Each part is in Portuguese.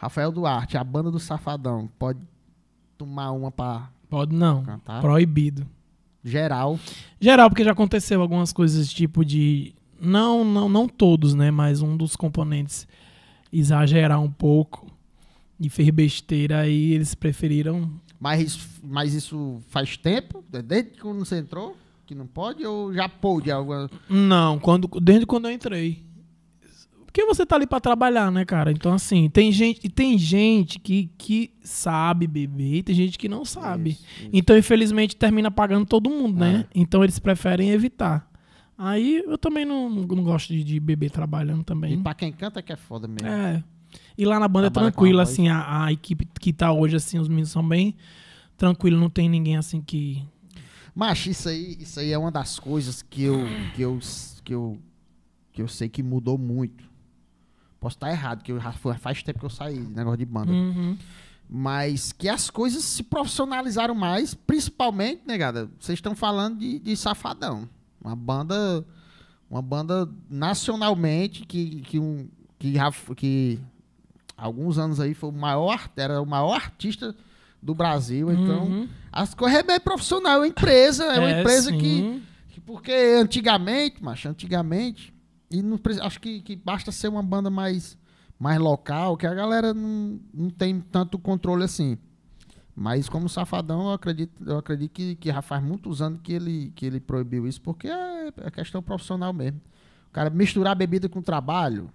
Rafael Duarte, a banda do Safadão, pode tomar uma pra. Pode não. Cantar? Proibido. Geral. Geral, porque já aconteceu algumas coisas tipo de. Não, não, não todos, né? Mas um dos componentes exagerar um pouco e fez besteira aí, eles preferiram. Mas, mas isso faz tempo? Desde quando você entrou? Que não pode? Ou já pôde alguma. Não, quando, desde quando eu entrei. Porque você tá ali para trabalhar, né, cara? Então, assim, tem gente, tem gente que, que sabe beber e tem gente que não sabe. Isso, isso. Então, infelizmente, termina pagando todo mundo, né? É. Então, eles preferem evitar. Aí, eu também não, não gosto de, de beber trabalhando também. E pra quem canta é que é foda mesmo. É. E lá na banda é tranquilo, assim, a, a, equipe que tá hoje, assim, os meninos são bem tranquilos, não tem ninguém, assim, que... Mas isso aí, isso aí é uma das coisas que eu, que eu, que eu, que eu sei que mudou muito Posso estar errado, que eu faz tempo que eu saí de negócio de banda. Uhum. Mas que as coisas se profissionalizaram mais, principalmente, negada, né, vocês estão falando de, de Safadão. Uma banda. Uma banda nacionalmente que, que, um, que, que alguns anos aí foi o maior, era o maior artista do Brasil. Então, uhum. as coisas é bem profissional, é uma empresa, é uma é, empresa que, que, Porque antigamente, macho, antigamente, e não, acho que, que, basta ser uma banda mais, mais local, que a galera não, não tem tanto controle assim. Mas como Safadão, eu acredito, eu acredito que, que já faz muitos anos que ele, que ele proibiu isso, porque é, é questão profissional mesmo. O cara misturar bebida com trabalho.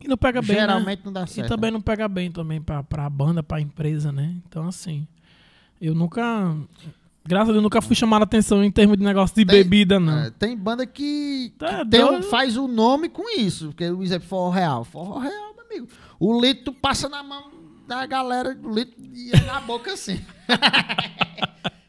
E não pega bem. Né? Geralmente né? não dá certo. E também né? não pega bem também pra, pra banda, pra empresa, né? Então, assim. Eu nunca. Graças a Deus, nunca fui chamar a atenção em termos de negócio de tem, bebida, não. É, tem banda que, tá que tem um, faz o um nome com isso, porque o exemplo é forró real. Forró real, meu amigo. O litro passa na mão da galera, o litro ia na boca assim.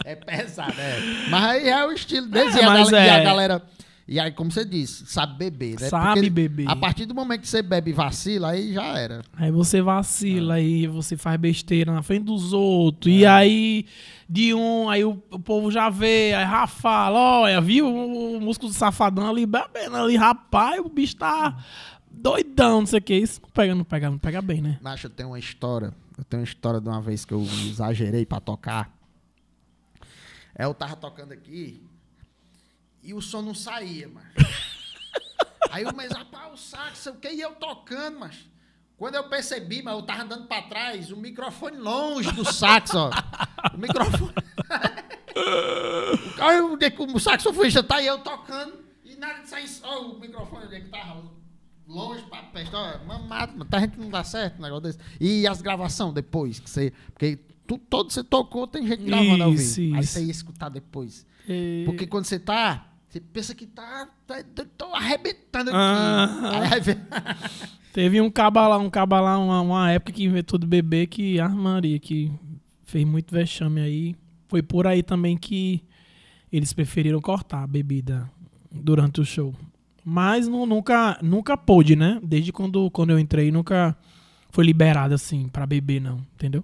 é pesado, é. Mas aí é o estilo deles é, e, a, é... e a galera e aí, como você disse, sabe beber, né? Sabe Porque beber. A partir do momento que você bebe e vacila, aí já era. Aí você vacila, é. aí você faz besteira na frente dos outros. É. E aí, de um, aí o, o povo já vê, aí Rafa fala, olha, viu o, o músculo safadão ali bebendo ali, rapaz, o bicho tá doidão, não sei o que. Isso não pega, não pega, não pega bem, né? Macho, eu tenho uma história. Eu tenho uma história de uma vez que eu exagerei pra tocar. É, eu tava tocando aqui, e o som não saía, macho. Aí eu, mas rapaz, o saxo o que? E eu tocando, mas Quando eu percebi, mas eu tava andando pra trás, o microfone longe do sax, ó. O microfone. Aí o, o já tá aí eu tocando, e nada de sair. Ó, o microfone dele é que tava longe pra peste, ó, mamado, mano. Tá gente não dá certo um negócio desse. E as gravações depois, que você. Porque tu, todo você tocou, tem gente gravando ao vivo. Aí você ia escutar depois. E... É. Porque quando você tá você pensa que tá, tá, tá tô arrebentando aqui. Ah, aí, teve um cabalá, um cabalá, uma, uma época que inventou do bebê que armaria, que fez muito vexame aí. Foi por aí também que eles preferiram cortar a bebida durante o show. Mas não, nunca, nunca pôde, né? Desde quando, quando eu entrei, nunca foi liberado assim para beber, não, entendeu?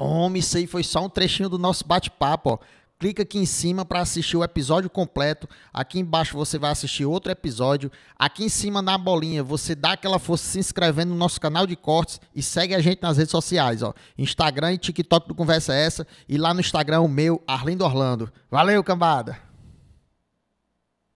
Homem, isso aí foi só um trechinho do nosso bate-papo, ó clica aqui em cima para assistir o episódio completo. Aqui embaixo você vai assistir outro episódio. Aqui em cima na bolinha você dá aquela força se inscrevendo no nosso canal de cortes e segue a gente nas redes sociais, ó. Instagram e TikTok do Conversa Essa e lá no Instagram o meu, Arlindo Orlando. Valeu, cambada!